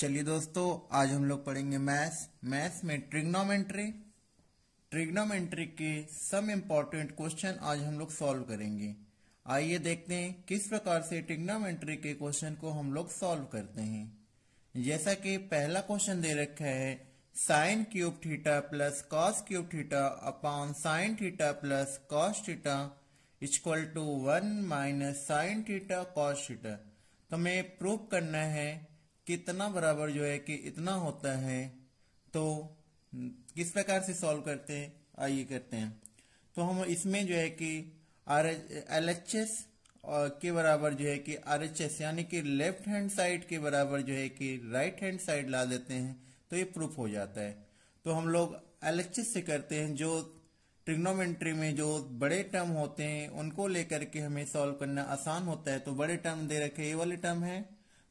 चलिए दोस्तों आज हम लोग पढ़ेंगे मैथ्स मैथ्स में ट्रिग्नोमेंट्री ट्रिग्नोमेंट्री के सम इम्पोर्टेंट क्वेश्चन आज हम लोग सॉल्व करेंगे आइए देखते हैं किस प्रकार से ट्रिग्नोमेंट्री के क्वेश्चन को हम लोग सॉल्व करते हैं जैसा कि पहला क्वेश्चन दे रखा है sine cube theta plus cos cube theta upon sine theta plus cos theta equal to one minus sine theta cos theta तो हमें प्रूव करना है कितना बराबर जो है कि इतना होता है तो किस प्रकार से सॉल्व करते हैं आइए करते हैं तो हम इसमें जो है कि आर एल एच एस के बराबर जो है कि आर एच एस यानी कि लेफ्ट हैंड साइड के बराबर जो है कि राइट हैंड साइड ला देते हैं तो ये प्रूफ हो जाता है तो हम लोग एल एच एस से करते हैं जो ट्रिग्नोमेंट्री में जो बड़े टर्म होते हैं उनको लेकर के हमें सॉल्व करना आसान होता है तो बड़े टर्म दे रखे ये वाले टर्म है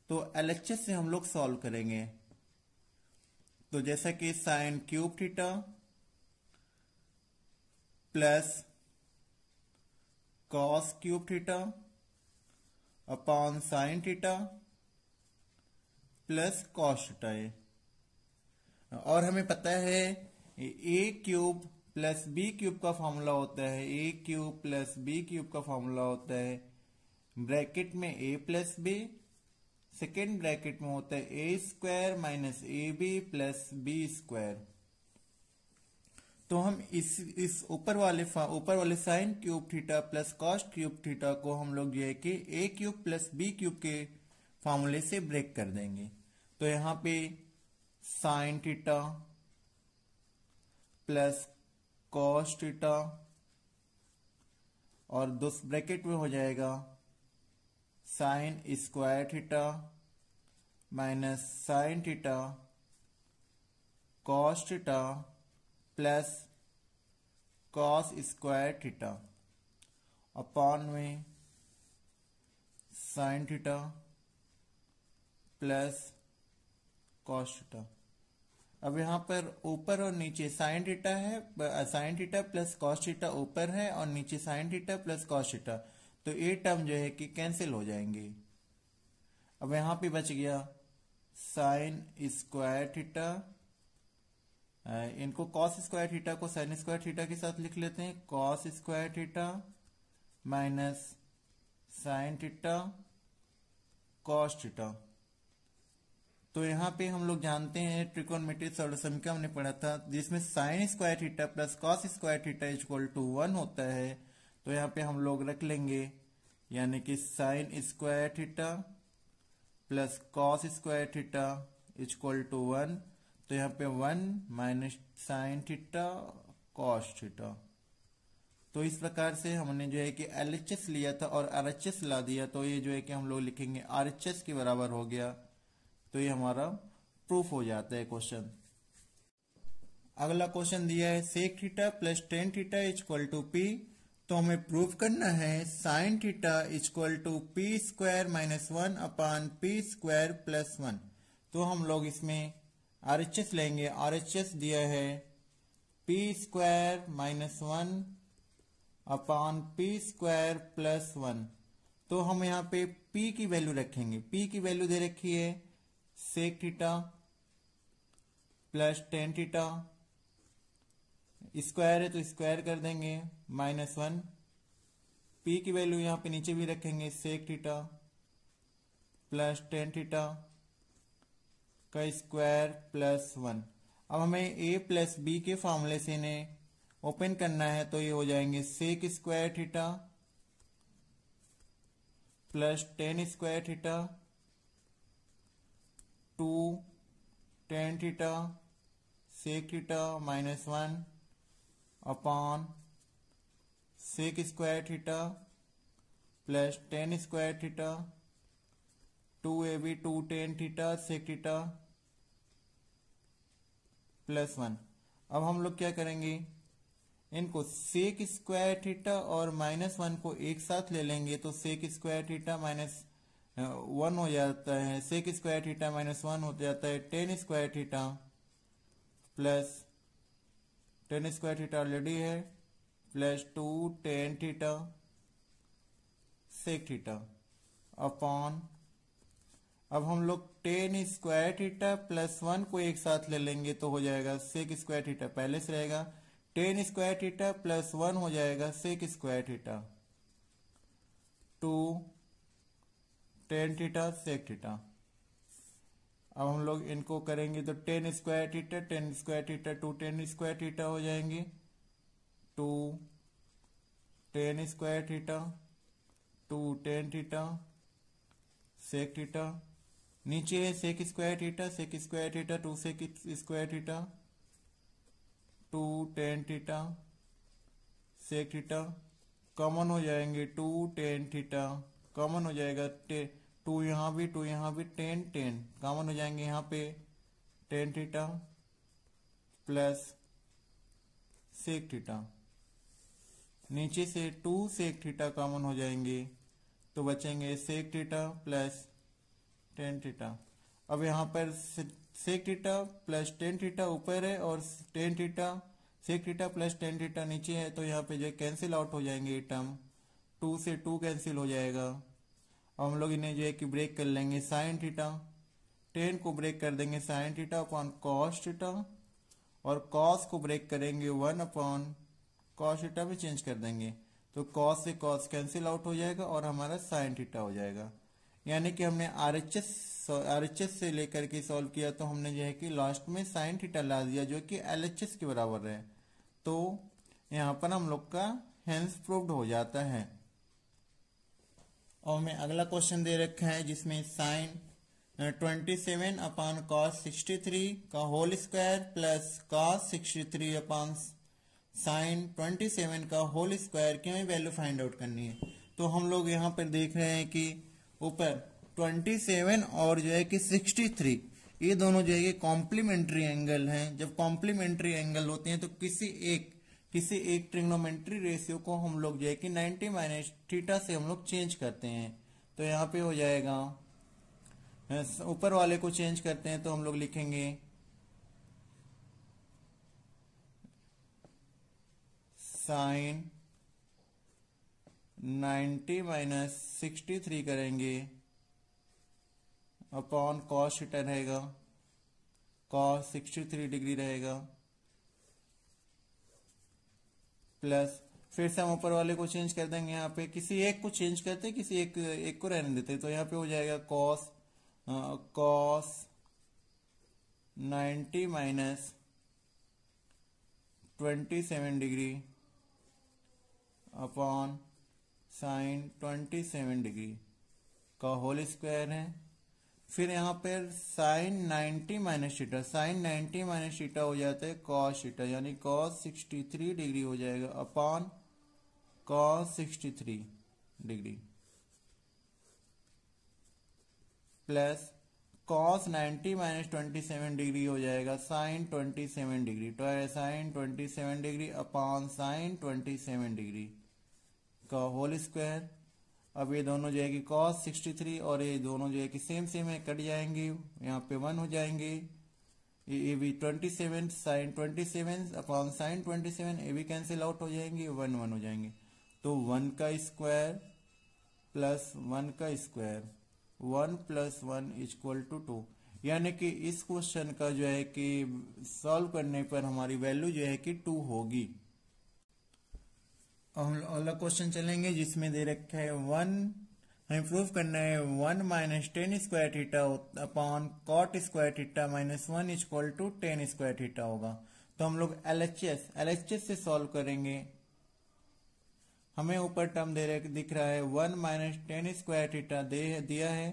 तो एल से हम लोग सॉल्व करेंगे तो जैसा कि sine cube theta plus cos cube theta upon sine theta plus cos theta है और हमें पता है A cube plus B cube का फॉर्मूला होता है A cube plus B cube का फॉर्मूला होता है ब्रैकेट में A plus B second bracket में होता है A square minus A B plus B square तो हम इस इस ऊपर वाले ऊपर वाले sine cube theta plus cost cube theta को हम लोग ये कि A cube plus B cube के फॉर्मूले से ब्रेक कर देंगे तो यहां पे sine theta plus cos theta और दो ब्रैकेट में हो जाएगा sine square theta minus sine theta cos theta plus cos square theta upon में sine theta plus cos theta अब यहाँ पर ऊपर और नीचे साइन थीटा है sine theta plus cos theta ऊपर है और नीचे sine theta plus cos theta तो ए टर्म जो है कि कैंसिल हो जाएंगे अब यहां पे बच गया साइन स्क्वायर थीटा इनको कॉस स्क्वायर थीटा को साइन स्क्वायर थीटा के साथ लिख लेते हैं cos square theta minus sine theta cos theta तो यहां पे हम लोग जानते हैं ट्रिकोणमिति समीकरण हमने पढ़ा था जिसमें sine square theta plus cos square theta is equal to one होता है तो यहाँ पे हम लोग रख लेंगे यानी कि sine square theta plus cos square theta is equal to one तो यहाँ पे one minus sine theta cos theta तो इस प्रकार से हमने जो है कि एल लिया था और आर ला दिया तो ये जो है कि हम लोग लिखेंगे आर के बराबर हो गया तो ये हमारा प्रूफ हो जाता है क्वेश्चन अगला क्वेश्चन दिया है sec theta plus tan theta is equal to P तो हमें प्रूव करना है sine theta equal to P square minus one upon P square plus one तो हम लोग इसमें आर एच एस लेंगे आर एच एस दिया है P square minus one upon P square plus one तो हम यहाँ पे p की वैल्यू रखेंगे p की वैल्यू दे रखी है sec theta plus tan theta square है तो स्क्वायर कर देंगे माइनस वन पी की वैल्यू यहां पे नीचे भी रखेंगे sec theta plus tan theta का स्क्वायर प्लस वन अब हमें ए प्लस बी के फॉर्मूले से इन्हें ओपन करना है तो ये हो जाएंगे sec square theta plus tan square theta two tan theta sec theta minus one upon sec square theta plus tan square theta two A B two tan theta sec theta plus one अब हम लोग क्या करेंगे इनको sec square theta और minus one को एक साथ ले लेंगे तो sec square theta minus one हो जाता है sec square theta minus one हो जाता है tan square theta plus tan square theta already है plus two tan theta sec theta upon अब हम लोग tan square theta plus one को एक साथ ले लेंगे तो हो जाएगा सेक स्क्वायर थीटा पहले से रहेगा tan square theta plus one हो जाएगा sec square theta two tan theta sec theta अब हम लोग इनको करेंगे तो tan square theta tan square theta two tan square theta हो जाएंगे two tan square theta two tan theta sec theta नीचे है sec square theta sec square theta two sec square theta two tan theta sec theta common हो जाएंगे two tan theta common हो जाएगा ten to यहाँ भी to यहाँ भी टेन टेन कॉमन हो जाएंगे यहाँ पे tan theta plus sec theta नीचे से टू सेक थीटा कॉमन हो जाएंगे तो बचेंगे sec theta plus tan theta अब यहाँ पर sec theta plus tan theta ऊपर है और tan theta sec theta plus tan theta नीचे है तो यहाँ पे जो कैंसिल आउट हो जाएंगे ये टर्म टू से टू कैंसिल हो जाएगा हम लोग इन्हें जो है कि ब्रेक कर लेंगे साइन थीटा टेन को ब्रेक कर देंगे sine theta upon cos theta और कॉस को ब्रेक करेंगे वन अपॉन कॉस थीटा में चेंज कर देंगे तो कॉस से कॉस कैंसिल आउट हो जाएगा और हमारा साइन थीटा हो जाएगा यानी कि हमने R H S R H S से लेकर के सॉल्व किया तो हमने जो है कि लास्ट में साइन थीटा ला दिया जो कि एल एच एस के बराबर है तो यहाँ पर हम लोग का हैंस प्रूव्ड हो जाता है और हमें अगला क्वेश्चन दे रखा है जिसमें sine twenty seven upon cos sixty three का whole square plus cos sixty three upon sine twenty seven का होल स्क्वायर की हमें वैल्यू फाइंड आउट करनी है तो हम लोग यहाँ पर देख रहे हैं कि ऊपर ट्वेंटी सेवन और जो है कि सिक्सटी थ्री ये दोनों जो है कि कॉम्प्लीमेंट्री एंगल हैं जब कॉम्प्लीमेंट्री एंगल होते हैं तो किसी एक किसी एक ट्रिग्नोमेंट्री रेशियो को हम लोग जो है कि 90 माइनस थीटा से हम लोग चेंज करते हैं तो यहाँ पे हो जाएगा ऊपर वाले को चेंज करते हैं तो हम लोग लिखेंगे साइन 90 माइनस सिक्सटी थ्री करेंगे अपॉन कॉस थीटा रहेगा कॉस सिक्सटी थ्री डिग्री रहेगा प्लस फिर से हम ऊपर वाले को चेंज कर देंगे यहाँ पे किसी एक को चेंज करते किसी एक एक को रहने देते तो यहाँ पे हो जाएगा cos cos ninety minus twenty seven degree upon sine twenty seven degree का होल स्क्वायर है फिर यहाँ पर sine 90 minus theta sine 90 minus theta हो जाता है कॉस शीटा यानी कॉस 63 डिग्री हो जाएगा upon cos 63 degree plus cos 90 minus twenty degree हो जाएगा साइन 27 डिग्री तो sine 27 degree upon sine 27 degree का होल स्क्वायर अब ये दोनों जो है कि कॉस 63 और ये दोनों जो है कि सेम सेम है कट जाएंगे यहाँ पे वन हो जाएंगे ये भी twenty seven sine twenty seven upon sine twenty seven ये भी कैंसिल आउट हो जाएंगे वन वन हो जाएंगे तो वन का स्क्वायर प्लस वन का square one plus one equal to two यानी कि इस क्वेश्चन का जो है कि सॉल्व करने पर हमारी वैल्यू जो है कि टू होगी हम अगला क्वेश्चन चलेंगे जिसमें दे रखा है वन हमें प्रूव करना है one minus tan square theta upon cot square theta minus one equal to tan square theta होगा तो हम लोग L H S L H S से सॉल्व करेंगे हमें ऊपर टर्म दे रहे दिख रहा है one minus tan square theta दे दिया है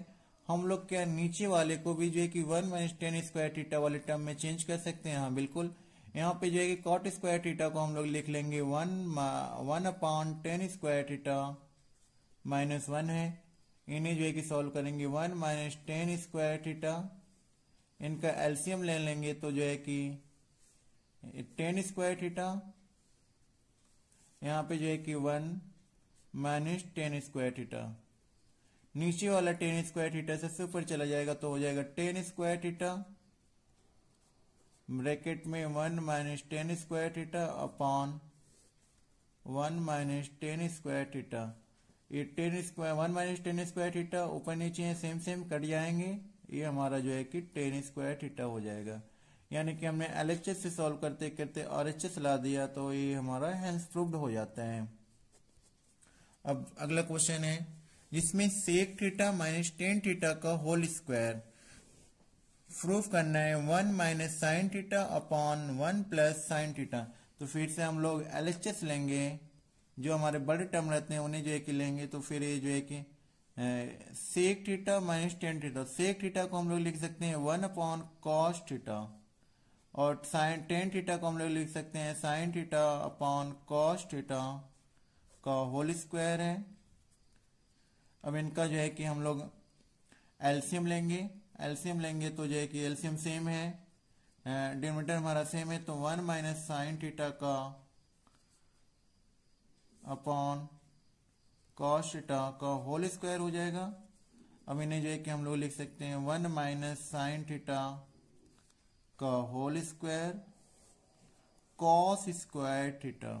हम लोग क्या नीचे वाले को भी जो है कि one minus tan square theta वाले टर्म में चेंज कर सकते हैं हाँ बिल्कुल यहाँ पे जो है कि कॉट स्क्वायर टीटा को हम लोग लिख लेंगे one one upon tan square theta minus one है इन्हें जो है कि सॉल्व करेंगे one minus tan square theta इनका एल्सियम ले लेंगे तो जो है कि टेन स्क्वायर टीटा यहाँ पे जो है कि one minus tan square theta नीचे वाला टेन स्क्वायर टीटा से ऊपर चला जाएगा तो हो जाएगा टेन स्क्वायर टीटा ब्रैकेट में one minus tan square theta upon one minus tan square theta ये tan square one minus tan square theta ऊपर नीचे है सेम सेम कट जाएंगे ये हमारा जो है कि टेन स्क्वायर थीटा हो जाएगा यानी कि हमने एल एच एस से सॉल्व करते करते आर एच एस ला दिया तो ये हमारा हैंस प्रूव्ड हो जाता है अब अगला क्वेश्चन है जिसमें sec theta minus tan theta का होल स्क्वायर प्रूफ करना है one minus sine theta upon one plus sine theta तो फिर से हम लोग एल लेंगे जो हमारे बड़े टर्म रहते हैं उन्हें जो है कि लेंगे तो फिर ये जो है कि sec theta minus tan theta sec theta को हम लोग लिख सकते हैं वन अपॉन कॉस टीटा और साइन टेन टीटा को हम लोग लिख सकते हैं sine theta upon cos theta का होल स्क्वायर है अब इनका जो है कि हम लोग एल्सियम लेंगे एल्सियम लेंगे तो जो है कि एल्सियम सेम है डिनोमीटर हमारा सेम है तो वन माइनस साइन टीटा का अपॉन कॉस टीटा का होल स्क्वायर हो जाएगा अब इन्हें जो है कि हम लोग लिख सकते हैं वन माइनस साइन थीटा का whole square cos square theta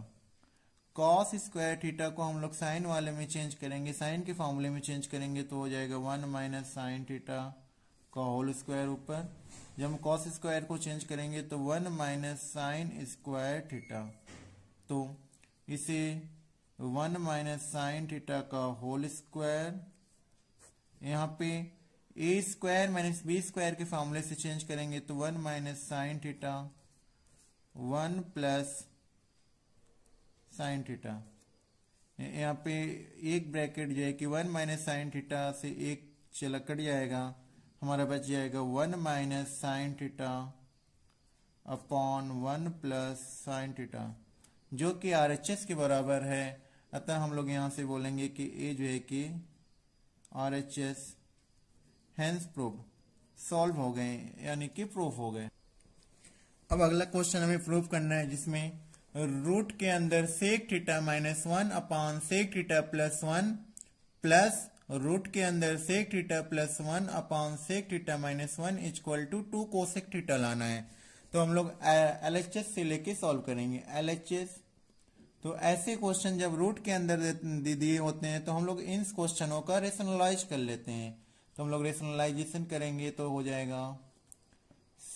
cos square theta को हम लोग साइन वाले में चेंज करेंगे साइन के फॉर्मूले में चेंज करेंगे तो हो जाएगा वन माइनस साइन थीटा का होल स्क्वायर ऊपर जब हम कॉस स्क्वायर को चेंज करेंगे तो one minus sine square theta तो इसे वन माइनस साइन थीटा का होल स्क्वायर यहाँ पे A square minus B square के फॉर्मूले से चेंज करेंगे तो one minus sine theta one plus sine theta यहाँ पे एक ब्रैकेट जो है कि वन माइनस साइन थीटा से एक चला कट जाएगा हमारा बच जाएगा one minus sine theta upon one plus sine theta जो कि आर एच एस के बराबर है अतः हम लोग यहां से बोलेंगे कि ए जो है कि R H S hence proof solve हो गए यानी कि प्रूफ हो गए अब अगला क्वेश्चन हमें प्रूफ करना है जिसमें रूट के अंदर sec theta minus one upon sec theta plus one plus root के अंदर sec theta plus one upon sec theta minus one is equal to two cosec theta लाना है तो हम लोग एल एच एस से लेके सॉल्व करेंगे एल एच एस तो ऐसे क्वेश्चन जब रूट के अंदर दिए होते हैं तो हम लोग इन क्वेश्चनों का रेशनलाइज कर लेते हैं तो हम लोग रेशनलाइजेशन करेंगे तो हो जाएगा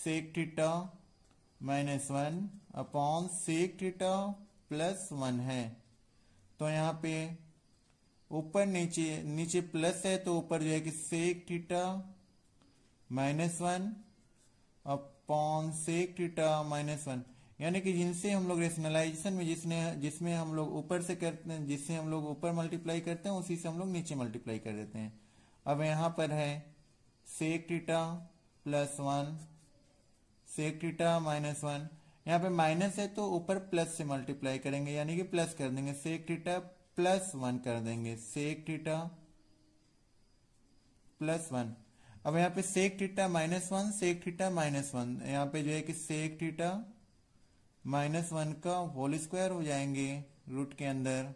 sec theta minus one upon sec theta plus one है तो यहाँ पे ऊपर नीचे नीचे प्लस है तो ऊपर जो है कि sec theta minus one upon sec theta minus one यानी कि जिनसे हम लोग रेशनलाइजेशन में जिसने जिसमें हम लोग ऊपर से करते हैं जिससे हम लोग ऊपर मल्टीप्लाई करते हैं उसी से हम लोग नीचे मल्टीप्लाई कर देते हैं अब यहां पर है sec theta plus one sec theta minus one यहाँ पे माइनस है तो ऊपर प्लस से मल्टीप्लाई करेंगे यानी कि प्लस कर देंगे सेक टीटा प्लस वन कर देंगे सेक टीटा प्लस वन अब यहाँ पे sec theta minus one sec theta minus one यहाँ पे जो है कि सेक टीटा माइनस वन का होल स्क्वायर हो जाएंगे रूट के अंदर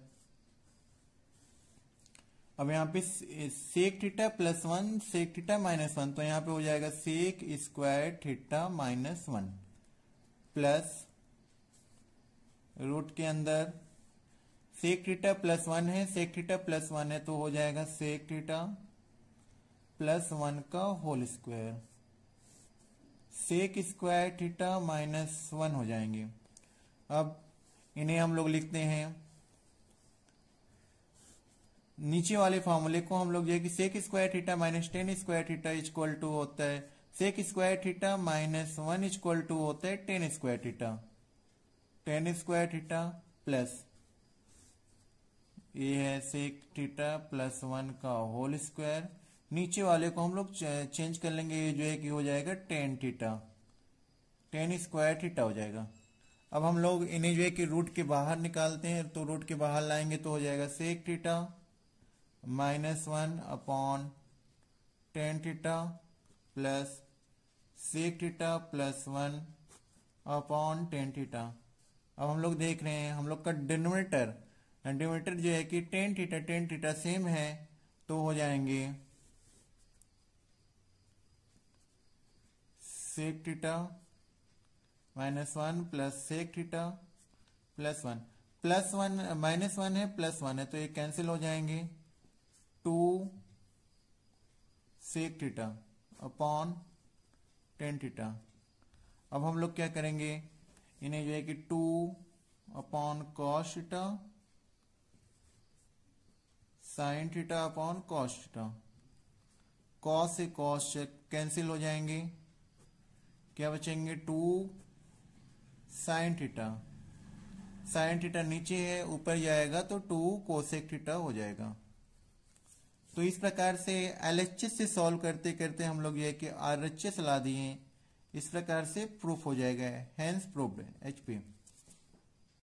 अब यहाँ पे sec theta plus one sec theta minus one तो यहाँ पे हो जाएगा sec square theta minus one plus root के अंदर सेक थीटा प्लस वन है सेक थीटा प्लस वन है तो हो जाएगा सेक थीटा प्लस वन का whole square sec square theta minus one हो जाएंगे अब इन्हें हम लोग लिखते हैं नीचे वाले फॉर्मूले को हम लोग कि sec square theta minus tan square theta equal to होता है sec square theta minus one is equal to होता है tan square theta tan square theta plus ये है सेक थीटा प्लस वन का होल स्क्वायर नीचे वाले को हम लोग चेंज कर लेंगे ये जो है कि हो जाएगा tan theta tan square theta हो जाएगा अब हम लोग इन्हें जो है कि रूट के बाहर निकालते हैं तो रूट के बाहर लाएंगे तो हो जाएगा sec theta minus one upon tan theta plus sec theta plus one upon tan theta अब हम लोग देख रहे हैं हम लोग का डिनोमिनेटर डिनोमीटर जो है कि tan theta tan theta same है तो हो जाएंगे sec theta minus one plus sec theta plus one plus one minus one है प्लस वन है तो ये कैंसिल हो जाएंगे two sec theta upon tan theta अब हम लोग क्या करेंगे इन्हें जो है कि two upon cos theta sine theta upon cos theta cos से कॉस कैंसिल हो जाएंगे क्या बचेंगे two sine theta sine theta नीचे है ऊपर जाएगा तो टू कोसेक थीटा हो जाएगा तो इस प्रकार से एल से सॉल्व करते करते हम लोग यह कि आर एच एस ला दिए इस प्रकार से प्रूफ हो जाएगा हैंस प्रूफ एचपी पी